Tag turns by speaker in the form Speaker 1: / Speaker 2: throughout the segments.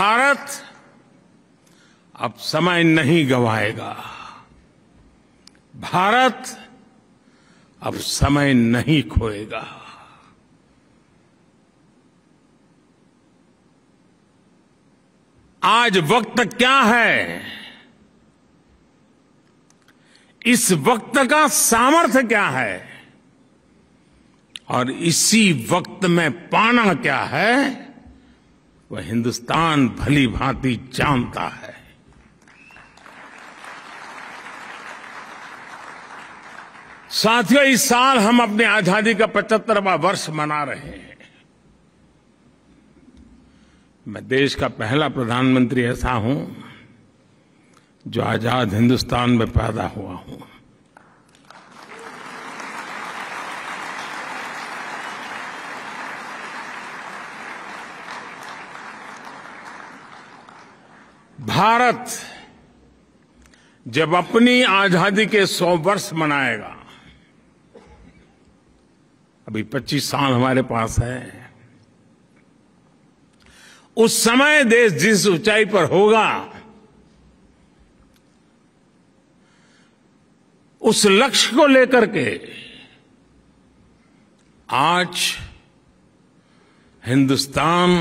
Speaker 1: भारत अब समय नहीं गवाएगा भारत अब समय नहीं खोएगा आज वक्त क्या है इस वक्त का सामर्थ्य क्या है और इसी वक्त में पाना क्या है वह हिंदुस्तान भली भांति जानता है साथियों इस साल हम अपनी आजादी का पचहत्तरवा वर्ष मना रहे हैं मैं देश का पहला प्रधानमंत्री ऐसा हूं जो आजाद हिंदुस्तान में पैदा हुआ हूं भारत जब अपनी आजादी के सौ वर्ष मनाएगा अभी 25 साल हमारे पास है उस समय देश जिस ऊंचाई पर होगा उस लक्ष्य को लेकर के आज हिंदुस्तान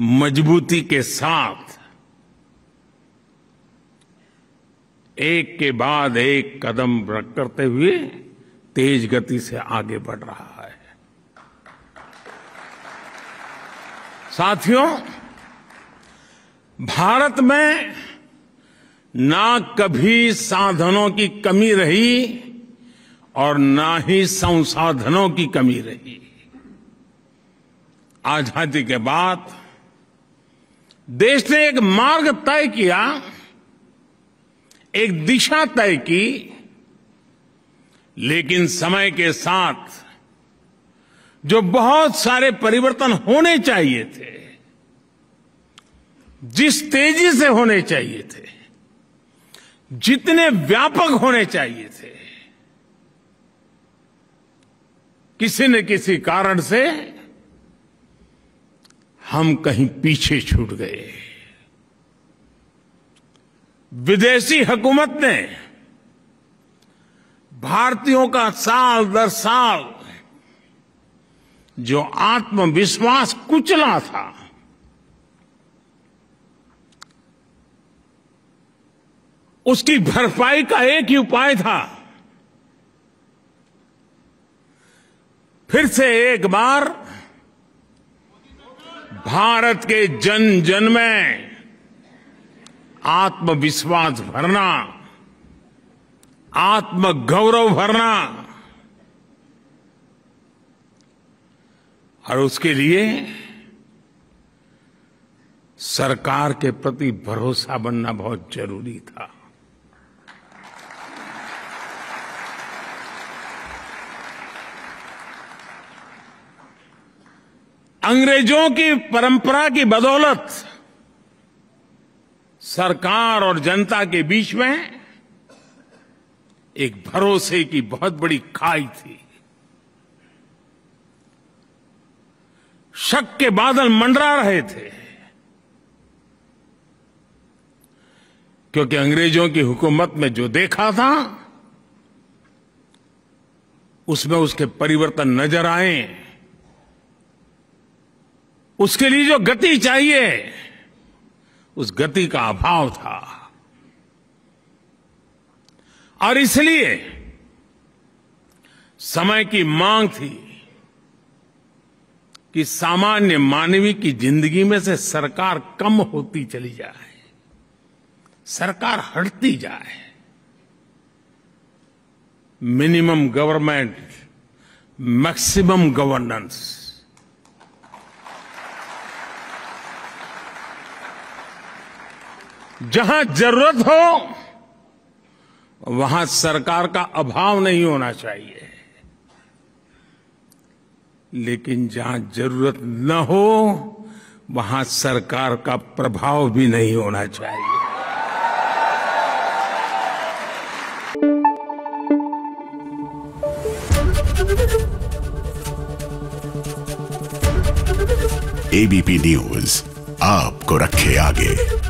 Speaker 1: मजबूती के साथ एक के बाद एक कदम रख करते हुए तेज गति से आगे बढ़ रहा है साथियों भारत में ना कभी साधनों की कमी रही और ना ही संसाधनों की कमी रही आजादी के बाद देश ने एक मार्ग तय किया एक दिशा तय की लेकिन समय के साथ जो बहुत सारे परिवर्तन होने चाहिए थे जिस तेजी से होने चाहिए थे जितने व्यापक होने चाहिए थे किसी न किसी कारण से हम कहीं पीछे छूट गए विदेशी हुकूमत ने भारतीयों का साल दर साल जो आत्मविश्वास कुचला था उसकी भरपाई का एक ही उपाय था फिर से एक बार भारत के जन जन में आत्मविश्वास भरना आत्मगौरव भरना और उसके लिए सरकार के प्रति भरोसा बनना बहुत जरूरी था अंग्रेजों की परंपरा की बदौलत सरकार और जनता के बीच में एक भरोसे की बहुत बड़ी खाई थी शक के बादल मंडरा रहे थे क्योंकि अंग्रेजों की हुकूमत में जो देखा था उसमें उसके परिवर्तन नजर आए उसके लिए जो गति चाहिए उस गति का अभाव था और इसलिए समय की मांग थी कि सामान्य मानवी की जिंदगी में से सरकार कम होती चली जाए सरकार हटती जाए मिनिमम गवर्नमेंट मैक्सिमम गवर्नेंस जहां जरूरत हो वहां सरकार का अभाव नहीं होना चाहिए लेकिन जहां जरूरत न हो वहां सरकार का प्रभाव भी नहीं होना चाहिए एबीपी न्यूज आपको रखे आगे